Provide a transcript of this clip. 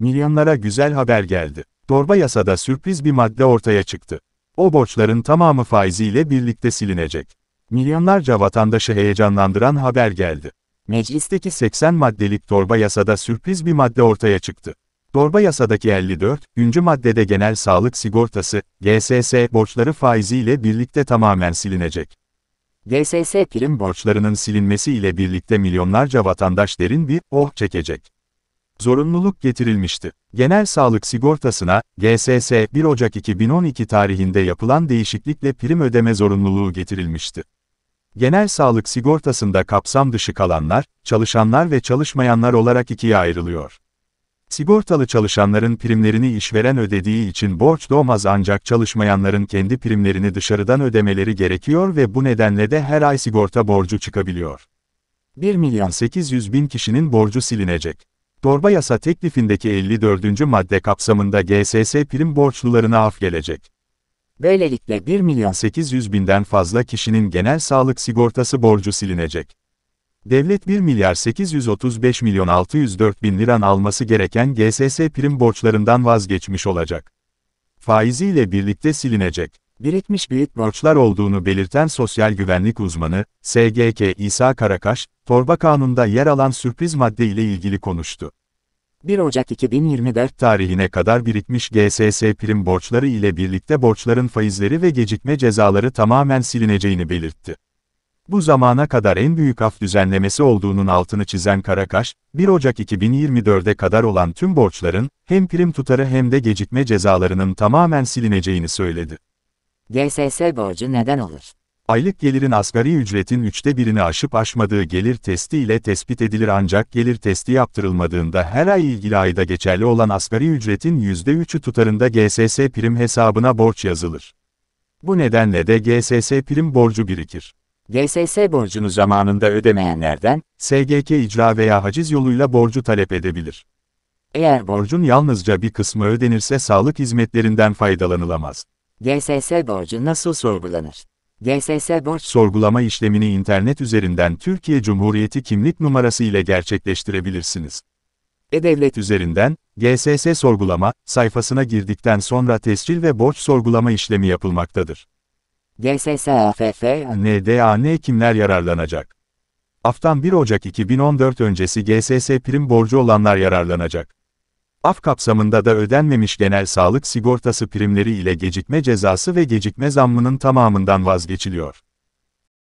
Milyonlara güzel haber geldi. Torba yasada sürpriz bir madde ortaya çıktı. O borçların tamamı faiziyle birlikte silinecek. Milyonlarca vatandaşı heyecanlandıran haber geldi. Meclisteki 80 maddelik torba yasada sürpriz bir madde ortaya çıktı. Torba yasadaki 54. güncü maddede genel sağlık sigortası, GSS borçları faiziyle birlikte tamamen silinecek. GSS prim borçlarının silinmesi ile birlikte milyonlarca vatandaş derin bir oh çekecek zorunluluk getirilmişti. Genel sağlık sigortasına, GSS 1 Ocak 2012 tarihinde yapılan değişiklikle prim ödeme zorunluluğu getirilmişti. Genel sağlık sigortasında kapsam dışı kalanlar, çalışanlar ve çalışmayanlar olarak ikiye ayrılıyor. Sigortalı çalışanların primlerini işveren ödediği için borç doğmaz ancak çalışmayanların kendi primlerini dışarıdan ödemeleri gerekiyor ve bu nedenle de her ay sigorta borcu çıkabiliyor. 1 milyon 800 bin kişinin borcu silinecek. Torba yasa teklifindeki 54. madde kapsamında GSS prim borçlularına af gelecek. Böylelikle 1 milyon 800 binden fazla kişinin genel sağlık sigortası borcu silinecek. Devlet 1 milyar 835 milyon 604 bin liran alması gereken GSS prim borçlarından vazgeçmiş olacak. Faiziyle birlikte silinecek. Birikmiş büyük borçlar olduğunu belirten sosyal güvenlik uzmanı, SGK İsa Karakaş, torba kanunda yer alan sürpriz madde ile ilgili konuştu. 1 Ocak 2024 tarihine kadar birikmiş GSS prim borçları ile birlikte borçların faizleri ve gecikme cezaları tamamen silineceğini belirtti. Bu zamana kadar en büyük af düzenlemesi olduğunun altını çizen Karakaş, 1 Ocak 2024'e kadar olan tüm borçların, hem prim tutarı hem de gecikme cezalarının tamamen silineceğini söyledi. GSS borcu neden olur? Aylık gelirin asgari ücretin üçte birini aşıp aşmadığı gelir testi ile tespit edilir ancak gelir testi yaptırılmadığında her ay ilgili ayda geçerli olan asgari ücretin yüzde üçü tutarında GSS prim hesabına borç yazılır. Bu nedenle de GSS prim borcu birikir. GSS borcunu zamanında ödemeyenlerden, SGK icra veya haciz yoluyla borcu talep edebilir. Eğer borcun yalnızca bir kısmı ödenirse sağlık hizmetlerinden faydalanılamaz. GSS borcu nasıl sorgulanır? GSS borç sorgulama işlemini internet üzerinden Türkiye Cumhuriyeti kimlik numarası ile gerçekleştirebilirsiniz. E-Devlet üzerinden, GSS sorgulama, sayfasına girdikten sonra tescil ve borç sorgulama işlemi yapılmaktadır. GSS AFF NDAN kimler yararlanacak? Aftan 1 Ocak 2014 öncesi GSS prim borcu olanlar yararlanacak. Af kapsamında da ödenmemiş genel sağlık sigortası primleri ile gecikme cezası ve gecikme zammının tamamından vazgeçiliyor.